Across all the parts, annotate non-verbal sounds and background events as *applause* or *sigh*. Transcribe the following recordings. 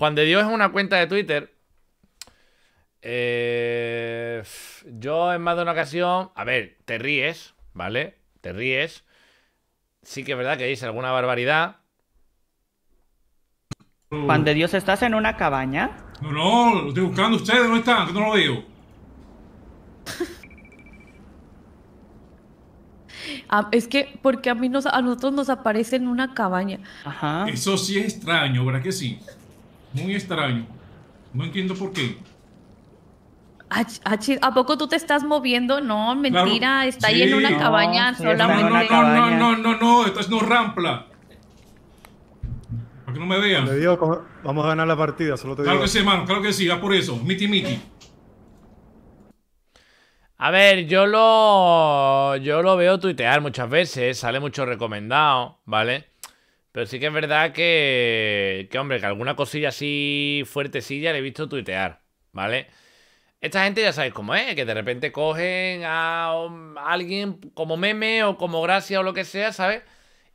Juan de Dios es una cuenta de Twitter. Eh, yo en más de una ocasión, a ver, te ríes, ¿vale? Te ríes. Sí que es verdad que dice alguna barbaridad. Juan de Dios, ¿estás en una cabaña? No, no, lo estoy buscando ustedes, ¿dónde están? Que no lo veo. *laughs* Ah, es que porque a mí nos, a nosotros nos aparece en una cabaña. Eso sí es extraño, ¿verdad que sí? Muy extraño. No entiendo por qué. ¿A poco tú te estás moviendo? No, mentira, está ahí en una cabaña solamente. No, no, no, no, no, no, esto es no rampla. Para que no me vean. digo, vamos a ganar la partida, solo te digo. Claro que sí, hermano, claro que sí, va por eso. Miti, miti. A ver, yo lo, yo lo veo tuitear muchas veces, sale mucho recomendado, ¿vale? Pero sí que es verdad que, que, hombre, que alguna cosilla así fuertecilla le he visto tuitear, ¿vale? Esta gente ya sabéis cómo es, que de repente cogen a, alguien como meme o como gracia o lo que sea, ¿sabes?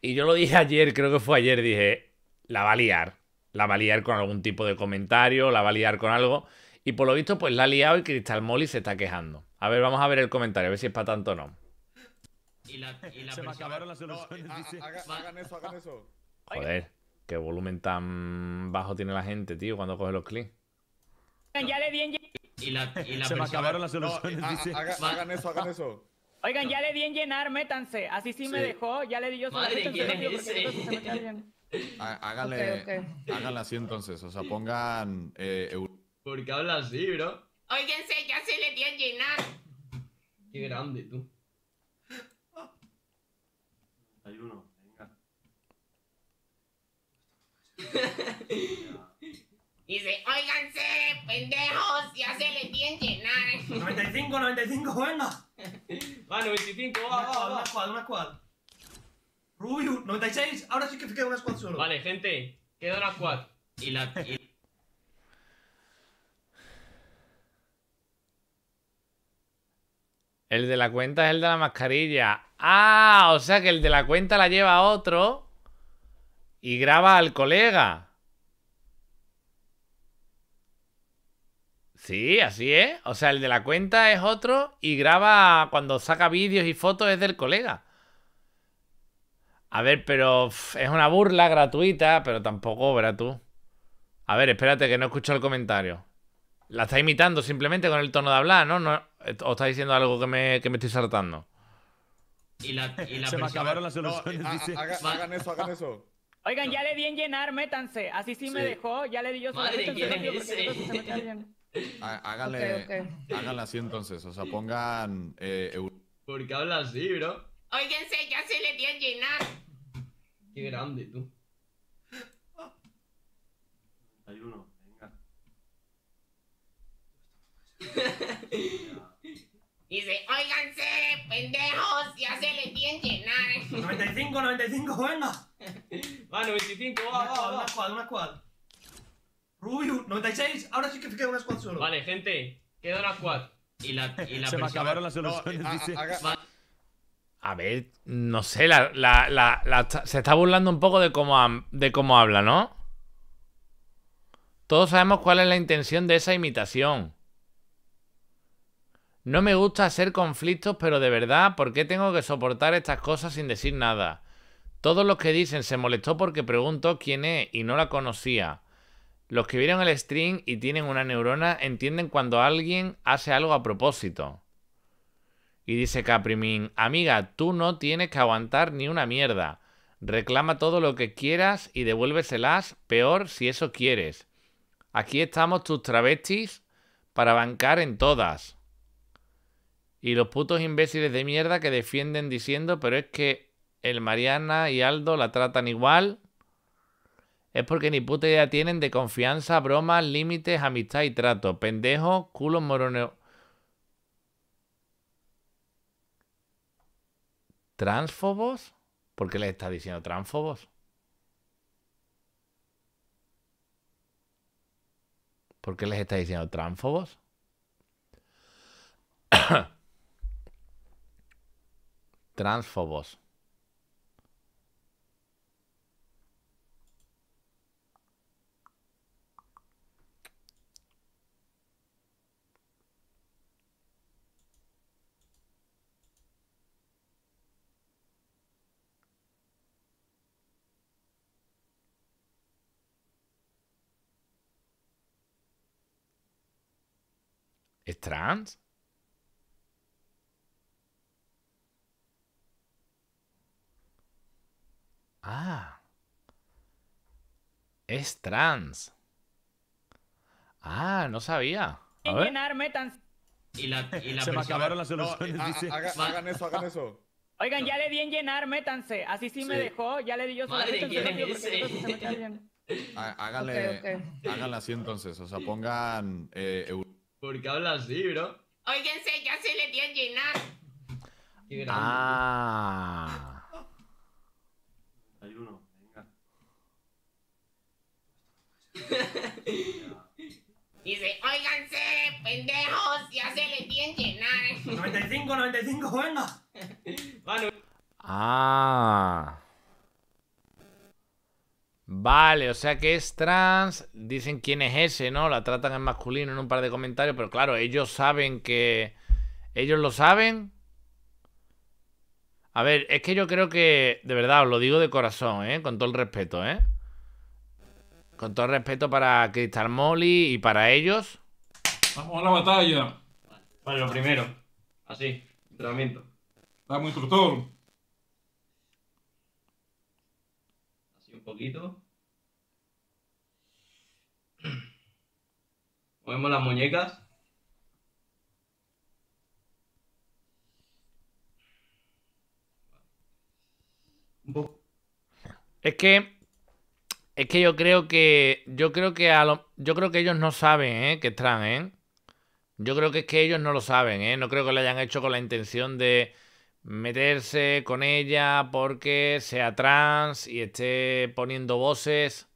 Y yo lo dije *laughs* ayer, creo que fue ayer, dije, la va a liar. La va a liar con algún tipo de comentario, la va a liar con algo. Y por lo visto, pues la ha liado y Cristal Molly se está quejando. A ver, vamos a ver el comentario, a ver si es para tanto o no. Y la, la se hagan eso, hagan eso. Joder, qué volumen tan bajo tiene la gente, tío, cuando coge los clics. Ya le di en y y la Se me acabaron las soluciones, ah, hagan eso, hagan eso. Oigan, ya le di en llenar, métanse. Así sí, me dejó, ya le di yo Madre, ¿quién Háganle, así entonces, o sea, pongan... Porque eh, ¿Por qué habla así, bro? Óiganse, ya se le di en llenar. Qué grande, tú. 95, venga. 95, Una 96. Ahora sí que queda una squad solo. Vale, gente, queda una squad. Y la. El de la cuenta es el de la mascarilla. Ah, o sea que el de la cuenta la lleva otro y graba al colega. Sí, así es. O sea, el de la cuenta es otro y graba cuando saca vídeos y fotos es del colega. A ver, pero es una burla gratuita, pero tampoco, ¿verás tú. A ver, espérate que no escucho el comentario. La está imitando simplemente con el tono de hablar, ¿no? o está diciendo algo que me, que me estoy saltando. Y la, y *laughs* acabaron las eh, hagan eso, hagan eso. Oigan, ya le di en llenar, métanse. Así sí, me dejó, ya le di yo solamente Madre, ese? Hágale, así entonces, o sea, pongan... Eh, porque ¿Por qué habla así, bro? Óiganse, ya se le tiene llenar. Qué grande, tú. Hay uno, venga. Dice, óiganse, pendejos, ya se le tiene llenar. 95, 95, venga. Va, 95, va, va, va. Una una cual Rubio 96. Ahora sí que queda una squad solo. Vale, gente, queda una squad. Y la, y *laughs* Se me acabaron las eh, soluciones, A, ver, no sé, se está burlando un poco de cómo, de cómo habla, ¿no? Todos sabemos cuál es la intención de esa imitación. No me gusta hacer conflictos, pero de verdad, ¿por qué tengo que soportar estas cosas sin decir nada? Todos los que dicen se molestó porque preguntó quién es y no la conocía. Los que vieron el stream y tienen una neurona entienden cuando alguien hace algo a propósito. Y dice Caprimín, amiga, tú no tienes que aguantar ni una mierda. Reclama todo lo que quieras y devuélveselas, peor si eso quieres. Aquí estamos tus travestis para bancar en todas. Y los putos imbéciles de mierda que defienden diciendo, pero es que el Mariana y Aldo la tratan igual es porque ni puta idea tienen de confianza, bromas, límites, amistad y trato. Pendejo, culo moroneo. ¿Transfobos? ¿Por qué les está diciendo transfobos? ¿Por qué les está diciendo transfobos? *coughs* transfobos. ¿Es trans? Ah. Es trans. Ah, no sabía. A ver. llenarme tan... Y la, y la Se me acabaron las soluciones. hagan eso, hagan eso. Oigan, ya le di en llenar, métanse. Así sí, me dejó, ya le di yo solamente Háganle, okay, háganle así entonces. O sea, pongan eh, ¿Por qué habla así, bro? Óiganse, ya se le tiene a llenar. Ah. Hay uno, venga. *laughs* Dice, óiganse, pendejos, ya se le tiene a llenar. 95, *laughs* 95, venga. Vale. *laughs* Ah. Vale, o sea que es trans. Dicen quién es ese, ¿no? La tratan en masculino en un par de comentarios, pero claro, ellos saben que. ¿Ellos lo saben? A ver, es que yo creo que. De verdad, os lo digo de corazón, ¿eh? Con todo el respeto, ¿eh? Con todo el respeto para Cristal Molly y para ellos. Vamos a la batalla. Vale, lo primero. Así, entrenamiento. muy instructor. Así un poquito. Movemos las muñecas. Es que es que yo creo que yo creo que a lo, yo creo que ellos no saben, ¿eh? que trans, ¿eh? Yo creo que es que ellos no lo saben, ¿eh? No creo que lo hayan hecho con la intención de meterse con ella porque sea trans y esté poniendo voces.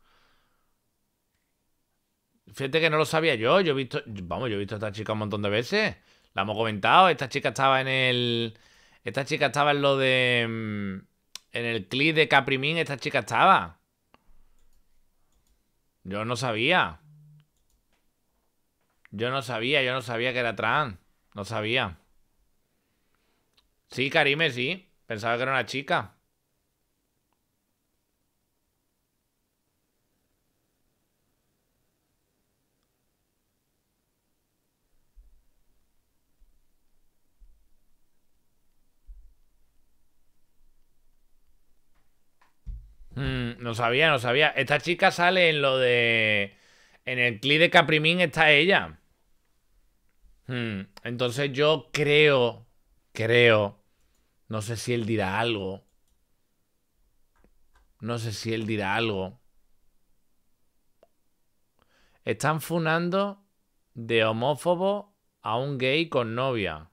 Fíjate que no lo sabía yo. Yo he visto. Vamos, yo he visto a esta chica un montón de veces. La hemos comentado. Esta chica estaba en el. Esta chica estaba en lo de. Mm, en el clip de Caprimín, esta chica estaba. Yo no sabía. Yo no sabía, yo no sabía que era trans. No sabía. Sí, Karime, sí. Pensaba que era una chica. Mm, no sabía, no sabía. Esta chica sale en lo de. En el clip de Caprimín está ella. Mm, entonces yo creo. Creo. No sé si él dirá algo. No sé si él dirá algo. Están funando de homófobo a un gay con novia.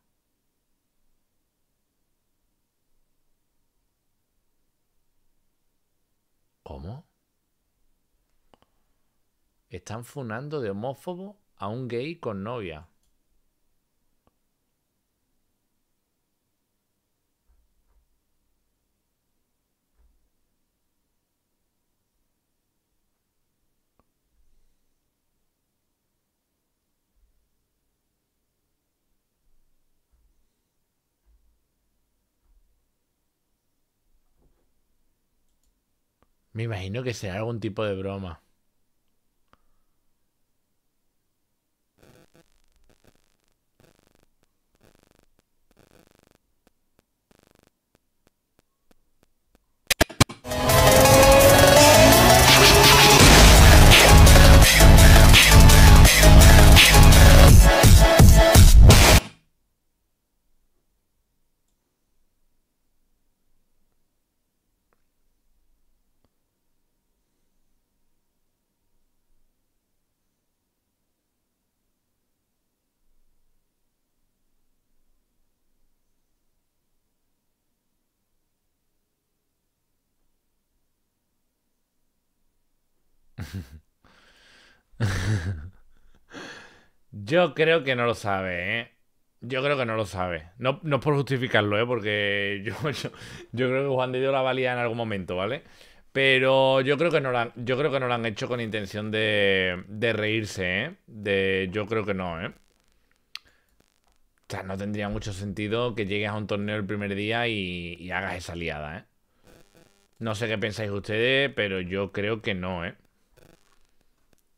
¿Cómo? Están funando de homófobo a un gay con novia. Me imagino que sea algún tipo de broma. *laughs* Yo creo que no lo sabe, ¿eh? Yo creo que no lo sabe. No, por justificarlo, ¿eh? Porque *laughs* yo, yo, creo que Juan de Dios la valía en algún momento, ¿vale? Pero yo creo que no lo han, yo creo que no lo han hecho con intención de, reírse, ¿eh? De, yo creo que no, ¿eh? O sea, no tendría mucho sentido que llegues a un torneo el primer día y, y hagas esa liada, ¿eh? No sé qué pensáis ustedes, pero yo creo que no, ¿eh?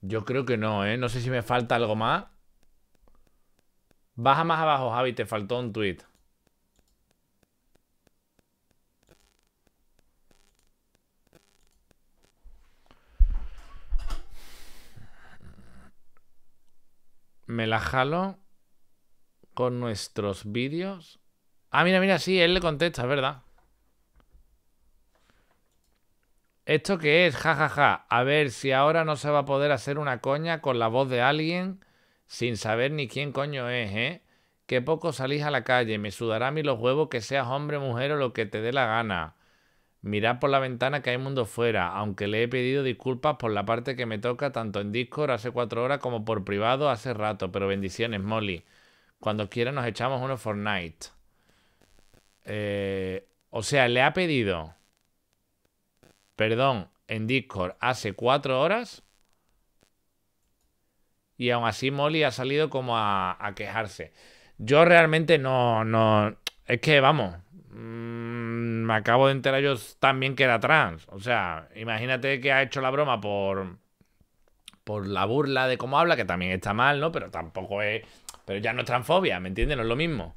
Yo creo que no, ¿eh? No sé si me falta algo más. Baja más abajo, Javi, te faltó un tweet. Me la jalo con nuestros vídeos. Ah, mira, mira, sí, él le contesta, verdad. ¿Esto qué es? Ja, ja, ja. A ver si ahora no se va a poder hacer una coña con la voz de alguien sin saber ni quién coño es, ¿eh? Que poco salís a la calle, me sudará a mí los huevos que seas hombre, mujer o lo que te dé la gana. Mirad por la ventana que hay mundo fuera, aunque le he pedido disculpas por la parte que me toca tanto en Discord hace cuatro horas como por privado hace rato, pero bendiciones, Molly. Cuando quiera nos echamos uno Fortnite. Eh, o sea, le ha pedido perdón, en Discord hace cuatro horas. Y aún así Molly ha salido como a, quejarse. Yo realmente no, no. Es que vamos. Mm, me acabo de enterar yo también que era trans. O sea, imagínate que ha hecho la broma por. por la burla de cómo habla, que también está mal, ¿no? Pero tampoco es. Pero ya no es transfobia, ¿me entiendes? No es lo mismo.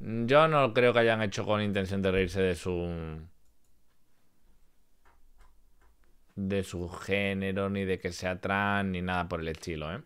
Yo no creo que hayan hecho con intención de reírse de su de su género, ni de que sea trans, ni nada por el estilo, ¿eh?